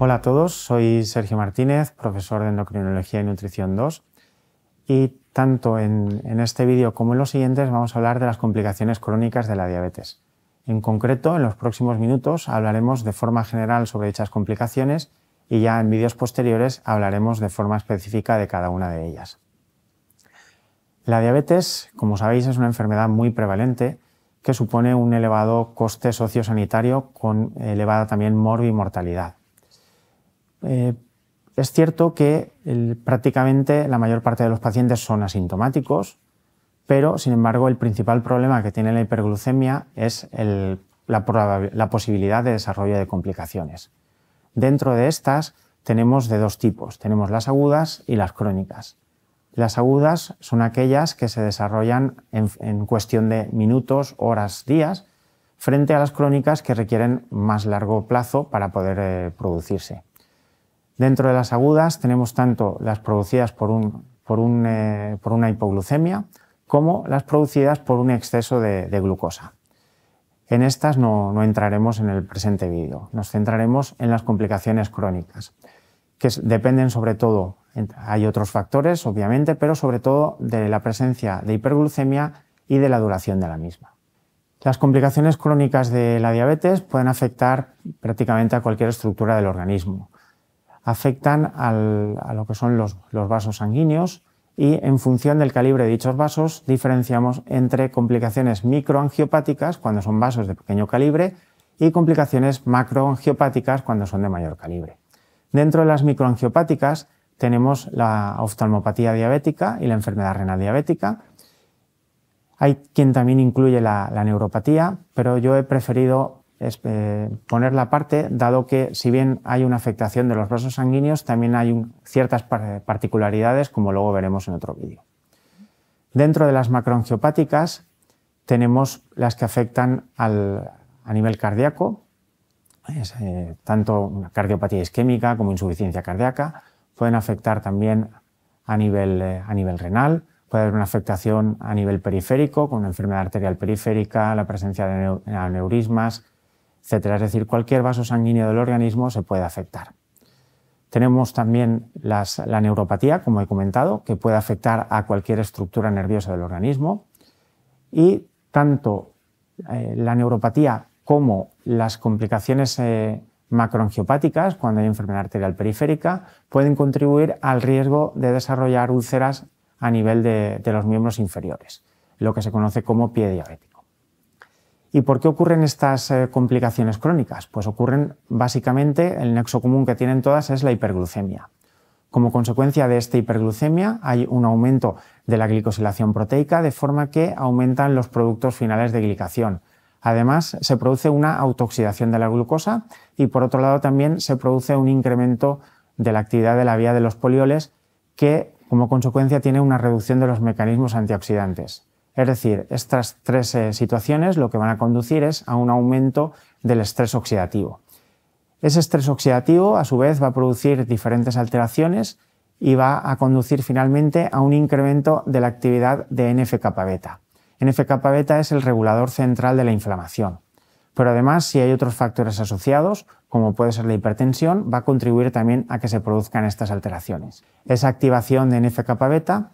Hola a todos, soy Sergio Martínez, profesor de Endocrinología y Nutrición 2 y tanto en, este vídeo como en los siguientes vamos a hablar de las complicaciones crónicas de la diabetes. En concreto, en los próximos minutos hablaremos de forma general sobre dichas complicaciones y ya en vídeos posteriores hablaremos de forma específica de cada una de ellas. La diabetes, como sabéis, es una enfermedad muy prevalente que supone un elevado coste sociosanitario con elevada también morbi-mortalidad. Eh, es cierto que prácticamente la mayor parte de los pacientes son asintomáticos, pero sin embargo el principal problema que tiene la hiperglucemia es la, posibilidad de desarrollo de complicaciones. Dentro de estas tenemos de dos tipos, tenemos las agudas y las crónicas. Las agudas son aquellas que se desarrollan en, cuestión de minutos, horas, días, frente a las crónicas que requieren más largo plazo para poder eh, producirse. Dentro de las agudas tenemos tanto las producidas por, eh, una hipoglucemia como las producidas por un exceso de, glucosa. En estas no, no, entraremos en el presente vídeo, nos centraremos en las complicaciones crónicas, que dependen sobre todo, hay otros factores obviamente, pero sobre todo de la presencia de hiperglucemia y de la duración de la misma. Las complicaciones crónicas de la diabetes pueden afectar prácticamente a cualquier estructura del organismo, afectan a lo que son los, vasos sanguíneos y en función del calibre de dichos vasos diferenciamos entre complicaciones microangiopáticas cuando son vasos de pequeño calibre y complicaciones macroangiopáticas cuando son de mayor calibre. Dentro de las microangiopáticas tenemos la oftalmopatía diabética y la enfermedad renal diabética. Hay quien también incluye la neuropatía, pero yo he preferido es, eh, poner la parte, dado que si bien hay una afectación de los vasos sanguíneos, también hay ciertas particularidades, como luego veremos en otro vídeo. Dentro de las macroangiopáticas tenemos las que afectan a nivel cardíaco, eh, tanto una cardiopatía isquémica como insuficiencia cardíaca, pueden afectar también a nivel, eh, a nivel renal, puede haber una afectación a nivel periférico, con una enfermedad arterial periférica, la presencia de aneurismas, es decir, cualquier vaso sanguíneo del organismo se puede afectar. Tenemos también la neuropatía, como he comentado, que puede afectar a cualquier estructura nerviosa del organismo. Y tanto eh, la neuropatía como las complicaciones eh, macroangiopáticas, cuando hay enfermedad arterial periférica, pueden contribuir al riesgo de desarrollar úlceras a nivel de, de los miembros inferiores, lo que se conoce como pie diabético. ¿Y por qué ocurren estas eh, complicaciones crónicas? Pues ocurren básicamente, el nexo común que tienen todas es la hiperglucemia. Como consecuencia de esta hiperglucemia hay un aumento de la glicosilación proteica, de forma que aumentan los productos finales de glicación. Además, se produce una autooxidación de la glucosa y, por otro lado, también se produce un incremento de la actividad de la vía de los polioles que, como consecuencia, tiene una reducción de los mecanismos antioxidantes. Es decir, estas tres eh, situaciones lo que van a conducir es a un aumento del estrés oxidativo. Ese estrés oxidativo, a su vez, va a producir diferentes alteraciones y va a conducir finalmente a un incremento de la actividad de NFK beta. NFK beta es el regulador central de la inflamación. Pero además, si hay otros factores asociados, como puede ser la hipertensión, va a contribuir también a que se produzcan estas alteraciones. Esa activación de NFK beta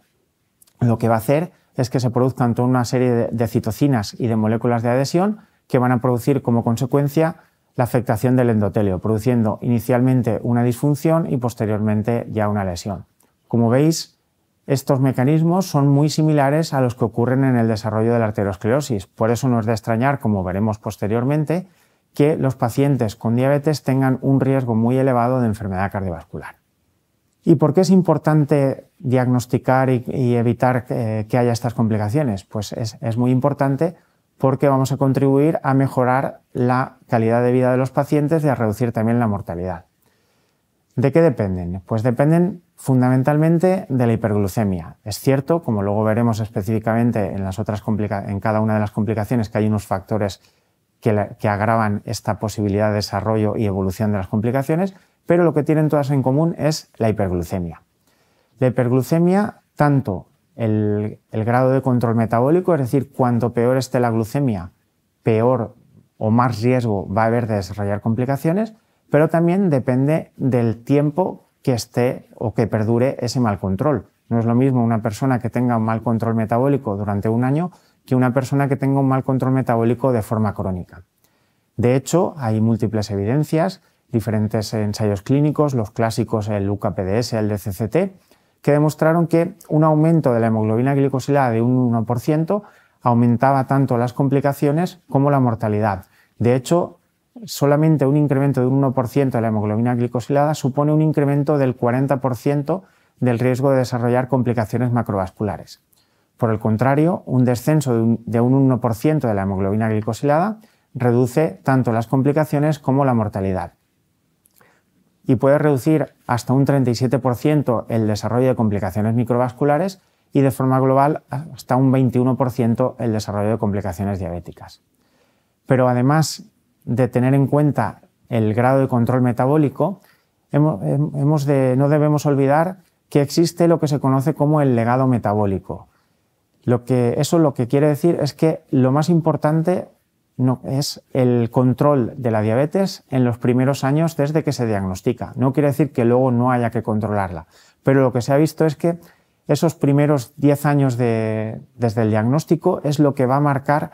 lo que va a hacer es que se produzcan toda una serie de, citocinas y de moléculas de adhesión que van a producir como consecuencia la afectación del endotelio, produciendo inicialmente una disfunción y posteriormente ya una lesión. Como veis, estos mecanismos son muy similares a los que ocurren en el desarrollo de la arteriosclerosis, por eso no es de extrañar, como veremos posteriormente, que los pacientes con diabetes tengan un riesgo muy elevado de enfermedad cardiovascular. ¿Y por qué es importante diagnosticar y, evitar eh, que, haya estas complicaciones? Pues es, muy importante porque vamos a contribuir a mejorar la calidad de vida de los pacientes y a reducir también la mortalidad. ¿De qué dependen? Pues dependen fundamentalmente de la hiperglucemia. Es cierto, como luego veremos específicamente en, las otras en cada una de las complicaciones, que hay unos factores que agravan esta posibilidad de desarrollo y evolución de las complicaciones, pero lo que tienen todas en común es la hiperglucemia. La hiperglucemia, tanto el, el grado de control metabólico, es decir, cuanto peor esté la glucemia, peor o más riesgo va a haber de desarrollar complicaciones, pero también depende del tiempo que esté o que perdure ese mal control. No es lo mismo una persona que tenga un mal control metabólico durante un año que una persona que tenga un mal control metabólico de forma crónica. De hecho, hay múltiples evidencias diferentes ensayos clínicos, los clásicos, el UKPDS, el DCCT, que demostraron que un aumento de la hemoglobina glicosilada de un 1% aumentaba tanto las complicaciones como la mortalidad. De hecho, solamente un incremento de un 1% de la hemoglobina glicosilada supone un incremento del 40% del riesgo de desarrollar complicaciones macrovasculares. Por el contrario, un descenso de un, de un 1% de la hemoglobina glicosilada reduce tanto las complicaciones como la mortalidad y puede reducir hasta un 37% el desarrollo de complicaciones microvasculares y de forma global hasta un 21% el desarrollo de complicaciones diabéticas. Pero además de tener en cuenta el grado de control metabólico, hemos no debemos olvidar que existe lo que se conoce como el legado metabólico. Lo que, eso lo que quiere decir es que lo más importante no, es el control de la diabetes en los primeros años desde que se diagnostica. No quiere decir que luego no haya que controlarla, pero lo que se ha visto es que esos primeros 10 años desde el diagnóstico es lo que va a marcar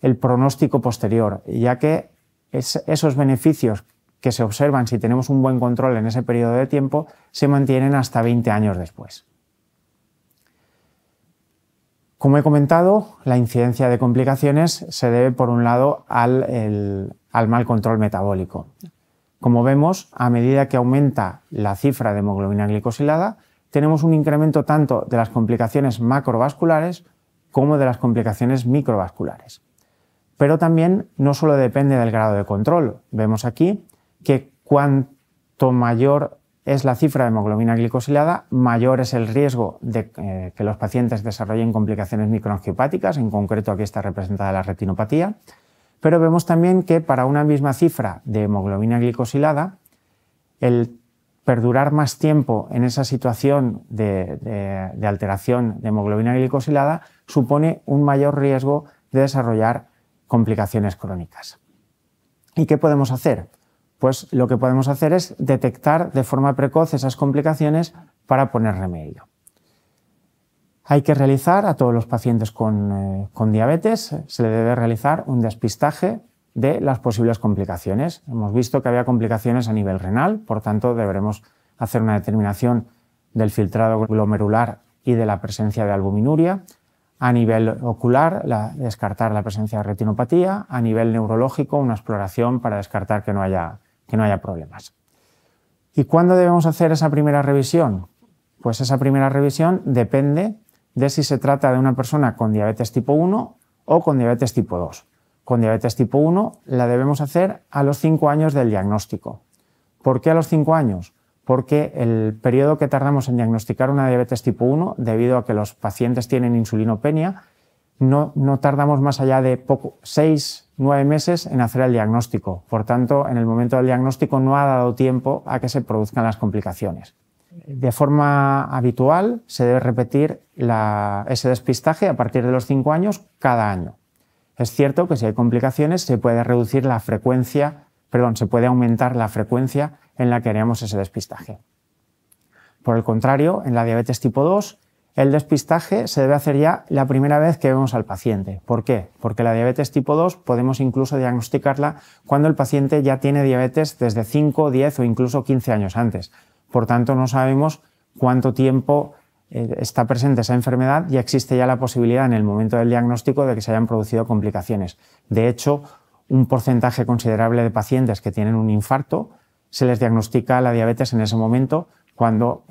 el pronóstico posterior, ya que esos beneficios que se observan si tenemos un buen control en ese periodo de tiempo se mantienen hasta 20 años después. Como he comentado, la incidencia de complicaciones se debe, por un lado, al, mal control metabólico. Como vemos, a medida que aumenta la cifra de hemoglobina glicosilada, tenemos un incremento tanto de las complicaciones macrovasculares como de las complicaciones microvasculares. Pero también no solo depende del grado de control. Vemos aquí que cuanto mayor es la cifra de hemoglobina glicosilada, mayor es el riesgo de eh, que los pacientes desarrollen complicaciones microangiopáticas, en concreto aquí está representada la retinopatía, pero vemos también que para una misma cifra de hemoglobina glicosilada, el perdurar más tiempo en esa situación de alteración de hemoglobina glicosilada supone un mayor riesgo de desarrollar complicaciones crónicas. ¿Y qué podemos hacer? pues lo que podemos hacer es detectar de forma precoz esas complicaciones para poner remedio. Hay que realizar a todos los pacientes eh, con, diabetes, se le debe realizar un despistaje de las posibles complicaciones. Hemos visto que había complicaciones a nivel renal, por tanto deberemos hacer una determinación del filtrado glomerular y de la presencia de albuminuria. A nivel ocular, descartar la presencia de retinopatía. A nivel neurológico, una exploración para descartar que no haya no haya problemas. ¿Y cuándo debemos hacer esa primera revisión? Pues esa primera revisión depende de si se trata de una persona con diabetes tipo 1 o con diabetes tipo 2. Con diabetes tipo 1 la debemos hacer a los 5 años del diagnóstico. ¿Por qué a los 5 años? Porque el periodo que tardamos en diagnosticar una diabetes tipo 1, debido a que los pacientes tienen insulinopenia, no, tardamos más allá de poco, seis, nueve meses en hacer el diagnóstico. Por tanto, en el momento del diagnóstico no ha dado tiempo a que se produzcan las complicaciones. De forma habitual se debe repetir ese despistaje a partir de los cinco años cada año. Es cierto que si hay complicaciones se puede reducir la frecuencia, perdón, se puede aumentar la frecuencia en la que haríamos ese despistaje. Por el contrario, en la diabetes tipo 2 el despistaje se debe hacer ya la primera vez que vemos al paciente. ¿Por qué? Porque la diabetes tipo 2 podemos incluso diagnosticarla cuando el paciente ya tiene diabetes desde 5, 10 o incluso 15 años antes. Por tanto, no sabemos cuánto tiempo eh, está presente esa enfermedad y existe ya la posibilidad en el momento del diagnóstico de que se hayan producido complicaciones. De hecho, un porcentaje considerable de pacientes que tienen un infarto se les diagnostica la diabetes en ese momento cuando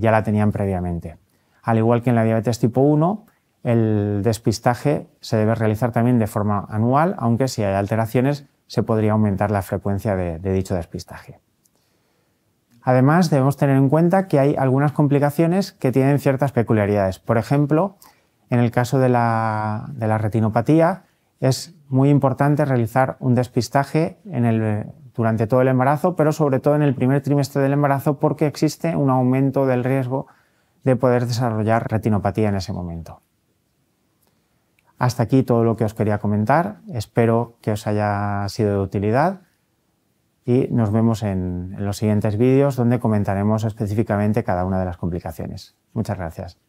ya la tenían previamente. Al igual que en la diabetes tipo 1, el despistaje se debe realizar también de forma anual, aunque si hay alteraciones se podría aumentar la frecuencia de, dicho despistaje. Además, debemos tener en cuenta que hay algunas complicaciones que tienen ciertas peculiaridades. Por ejemplo, en el caso de la, retinopatía, es muy importante realizar un despistaje durante todo el embarazo, pero sobre todo en el primer trimestre del embarazo, porque existe un aumento del riesgo de poder desarrollar retinopatía en ese momento. Hasta aquí todo lo que os quería comentar. Espero que os haya sido de utilidad y nos vemos en los siguientes vídeos donde comentaremos específicamente cada una de las complicaciones. Muchas gracias.